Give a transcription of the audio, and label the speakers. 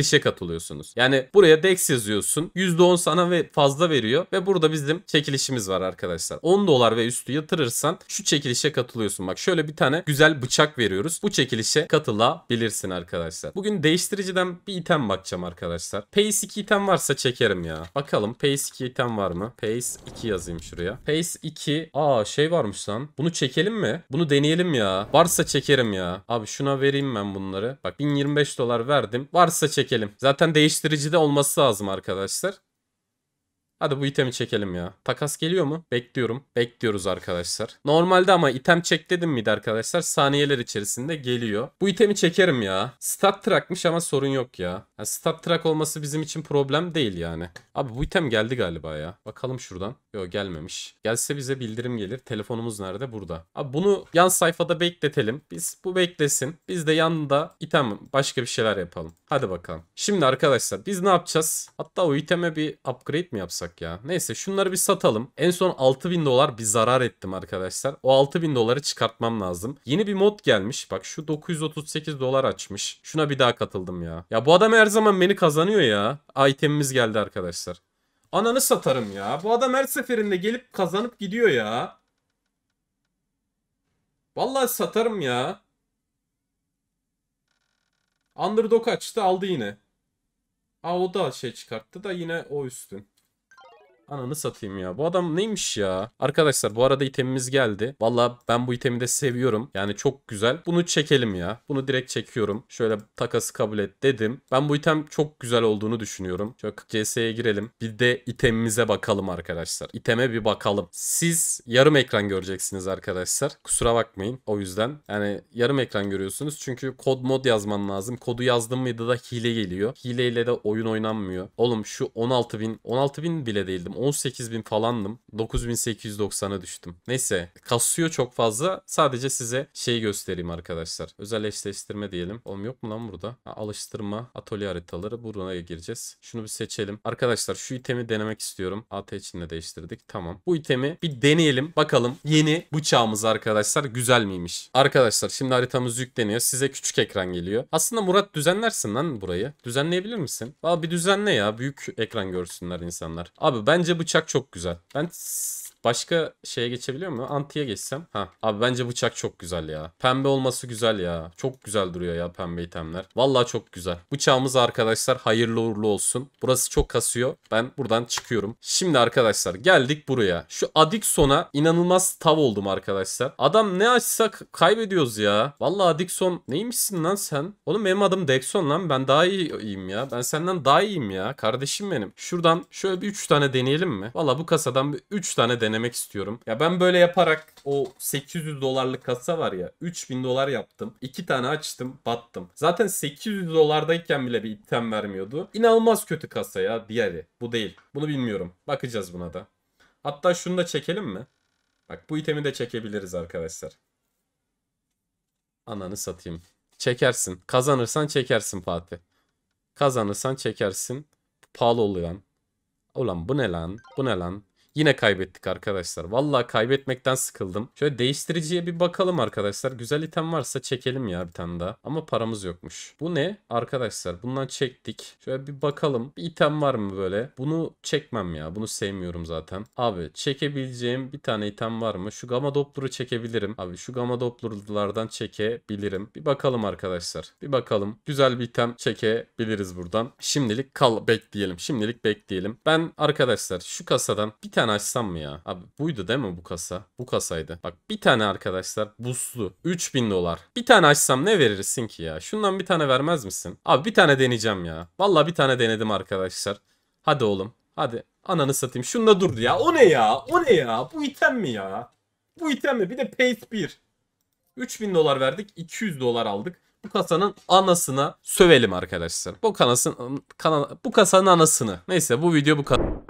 Speaker 1: çekilişe katılıyorsunuz. Yani buraya DEX yazıyorsun. %10 sana ve fazla veriyor ve burada bizim çekilişimiz var arkadaşlar. 10 dolar ve üstü yatırırsan şu çekilişe katılıyorsun. Bak şöyle bir tane güzel bıçak veriyoruz. Bu çekilişe katılabilirsin arkadaşlar. Bugün değiştiriciden bir item bakacağım arkadaşlar. Pace 2 item varsa çekerim ya. Bakalım Pace 2 item var mı? Pace 2 yazayım şuraya. Pace 2. Aa şey varmış lan. Bunu çekelim mi? Bunu deneyelim ya. Varsa çekerim ya. Abi şuna vereyim ben bunları. Bak 1025 dolar verdim. Varsa çekerim çekelim. Zaten değiştirici de olması lazım arkadaşlar. Hadi bu itemi çekelim ya. Takas geliyor mu? Bekliyorum. Bekliyoruz arkadaşlar. Normalde ama item çek dedim miydi arkadaşlar? Saniyeler içerisinde geliyor. Bu itemi çekerim ya. Stat trackmış ama sorun yok ya. Yani stat track olması bizim için problem değil yani. Abi bu item geldi galiba ya. Bakalım şuradan. Yok gelmemiş. Gelse bize bildirim gelir. Telefonumuz nerede? Burada. Abi bunu yan sayfada bekletelim. Biz bu beklesin. Biz de yanında item başka bir şeyler yapalım. Hadi bakalım. Şimdi arkadaşlar biz ne yapacağız? Hatta o iteme bir upgrade mi yapsak ya? Neyse şunları bir satalım. En son 6000 dolar bir zarar ettim arkadaşlar. O 6000 doları çıkartmam lazım. Yeni bir mod gelmiş. Bak şu 938 dolar açmış. Şuna bir daha katıldım ya. Ya bu adam her zaman beni kazanıyor ya. Itemimiz geldi arkadaşlar. Ananı satarım ya. Bu adam her seferinde gelip kazanıp gidiyor ya. Vallahi satarım ya. Underdog açtı aldı yine. Aa o da şey çıkarttı da yine o üstün. Ananı satayım ya. Bu adam neymiş ya? Arkadaşlar bu arada itemimiz geldi. Valla ben bu itemi de seviyorum. Yani çok güzel. Bunu çekelim ya. Bunu direkt çekiyorum. Şöyle takası kabul et dedim. Ben bu item çok güzel olduğunu düşünüyorum. Çok CS'ye girelim. Bir de itemimize bakalım arkadaşlar. İteme bir bakalım. Siz yarım ekran göreceksiniz arkadaşlar. Kusura bakmayın. O yüzden yani yarım ekran görüyorsunuz. Çünkü kod mod yazman lazım. Kodu yazdın mıydı da hile geliyor. Hileyle de oyun oynanmıyor. Oğlum şu 16 bin 16 bin bile değildim. 18.000 falandım. 9.890'a düştüm. Neyse kasıyor çok fazla. Sadece size şey göstereyim arkadaşlar. Özel eşleştirme diyelim. Oğlum yok mu lan burada? Ha, alıştırma atölye haritaları. Buraya gireceğiz. Şunu bir seçelim. Arkadaşlar şu itemi denemek istiyorum. AT içinde değiştirdik. Tamam. Bu itemi bir deneyelim. Bakalım yeni bıçağımız arkadaşlar güzel miymiş? Arkadaşlar şimdi haritamız yükleniyor. Size küçük ekran geliyor. Aslında Murat düzenlersin lan burayı. Düzenleyebilir misin? Valla bir düzenle ya. Büyük ekran görsünler insanlar. Abi bence Bence bıçak çok güzel. Ben Başka şeye geçebiliyor mu? Anti'ye geçsem. Ha. Abi bence bıçak çok güzel ya. Pembe olması güzel ya. Çok güzel duruyor ya pembe itemler. Vallahi çok güzel. Bıçağımız arkadaşlar hayırlı uğurlu olsun. Burası çok kasıyor. Ben buradan çıkıyorum. Şimdi arkadaşlar geldik buraya. Şu Adixon'a inanılmaz tav oldum arkadaşlar. Adam ne açsak kaybediyoruz ya. Vallahi Adixon neymişsin lan sen? Oğlum benim adım Dexon lan. Ben daha iyiyim ya. Ben senden daha iyiyim ya. Kardeşim benim. Şuradan şöyle bir 3 tane deneyelim mi? Valla bu kasadan bir 3 tane deneyelim denemek istiyorum. Ya ben böyle yaparak o 800 dolarlık kasa var ya 3000 dolar yaptım. 2 tane açtım battım. Zaten 800 dolardayken bile bir item vermiyordu. İnanılmaz kötü kasa ya diğeri. Bu değil. Bunu bilmiyorum. Bakacağız buna da. Hatta şunu da çekelim mi? Bak bu itemi de çekebiliriz arkadaşlar. Ananı satayım. Çekersin. Kazanırsan çekersin Fatih. Kazanırsan çekersin. Pahalı oluyor lan. Ulan bu ne lan? Bu ne lan? Yine kaybettik arkadaşlar. Vallahi kaybetmekten sıkıldım. Şöyle değiştiriciye bir bakalım arkadaşlar. Güzel item varsa çekelim ya bir tane daha. Ama paramız yokmuş. Bu ne? Arkadaşlar bundan çektik. Şöyle bir bakalım. Bir item var mı böyle? Bunu çekmem ya. Bunu sevmiyorum zaten. Abi çekebileceğim bir tane item var mı? Şu gamma doppler'ı çekebilirim. Abi şu gamma doppler'lardan çekebilirim. Bir bakalım arkadaşlar. Bir bakalım. Güzel bir item çekebiliriz buradan. Şimdilik kal bekleyelim. Şimdilik bekleyelim. Ben arkadaşlar şu kasadan bir tane tane açsam mı ya? Abi buydu değil mi bu kasa? Bu kasaydı. Bak bir tane arkadaşlar buslu. 3000 dolar. Bir tane açsam ne verirsin ki ya? Şundan bir tane vermez misin? Abi bir tane deneyeceğim ya. Vallahi bir tane denedim arkadaşlar. Hadi oğlum. Hadi. Ananı satayım. Şunda durdu ya. O ne ya? O ne ya? Bu item mi ya? Bu item mi? Bir de Pace 1. 3000 dolar verdik. 200 dolar aldık bu kasanın anasına sövelim arkadaşlar. Bu kanasın kan. bu kasanın anasını. Neyse bu video bu kadar.